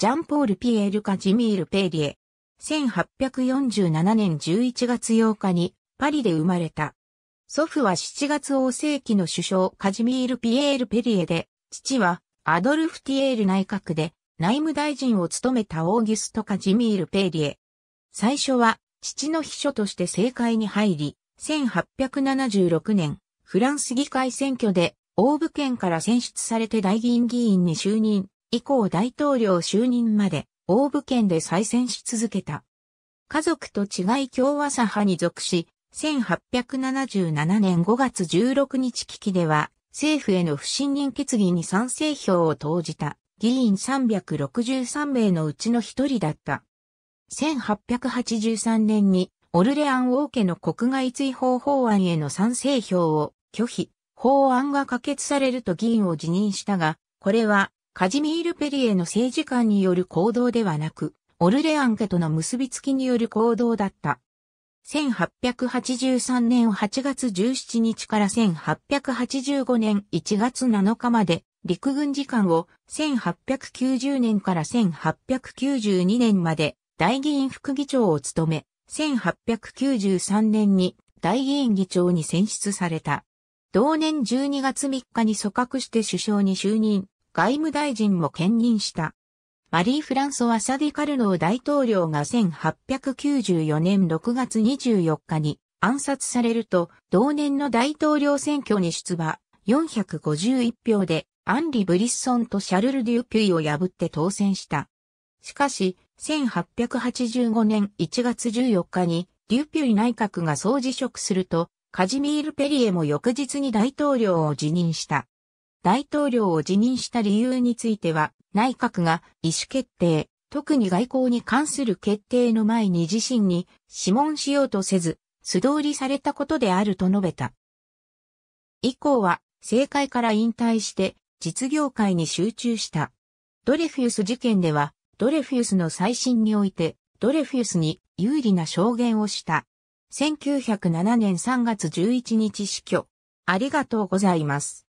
ジャンポール・ピエール・カジミール・ペーリエ。1847年11月8日にパリで生まれた。祖父は7月王世紀の首相カジミール・ピエール・ペリエで、父はアドルフ・ティエール内閣で内務大臣を務めたオーギュスト・カジミール・ペリエ。最初は父の秘書として政界に入り、1876年、フランス議会選挙で、大部県から選出されて大議院議員に就任。以降大統領就任まで、大ー県で再選し続けた。家族と違い共和左派に属し、1877年5月16日危機では、政府への不信任決議に賛成票を投じた議員363名のうちの一人だった。1883年にオルレアン王家の国外追放法案への賛成票を拒否、法案が可決されると議員を辞任したが、これはカジミール・ペリエの政治官による行動ではなく、オルレアン家との結びつきによる行動だった。1883年8月17日から1885年1月7日まで陸軍次官を1890年から1892年まで大議員副議長を務め、1893年に大議員議長に選出された。同年12月3日に組閣して首相に就任。外務大臣も兼任した。マリー・フランソワ・サディ・カルノー大統領が1894年6月24日に暗殺されると、同年の大統領選挙に出馬、451票でアンリ・ブリッソンとシャルル・デュピュイを破って当選した。しかし、1885年1月14日にデュピュイ内閣が総辞職すると、カジミール・ペリエも翌日に大統領を辞任した。大統領を辞任した理由については、内閣が意思決定、特に外交に関する決定の前に自身に諮問しようとせず、素通りされたことであると述べた。以降は、政界から引退して実業界に集中した。ドレフィウス事件では、ドレフィウスの再審において、ドレフィウスに有利な証言をした。1907年3月11日死去。ありがとうございます。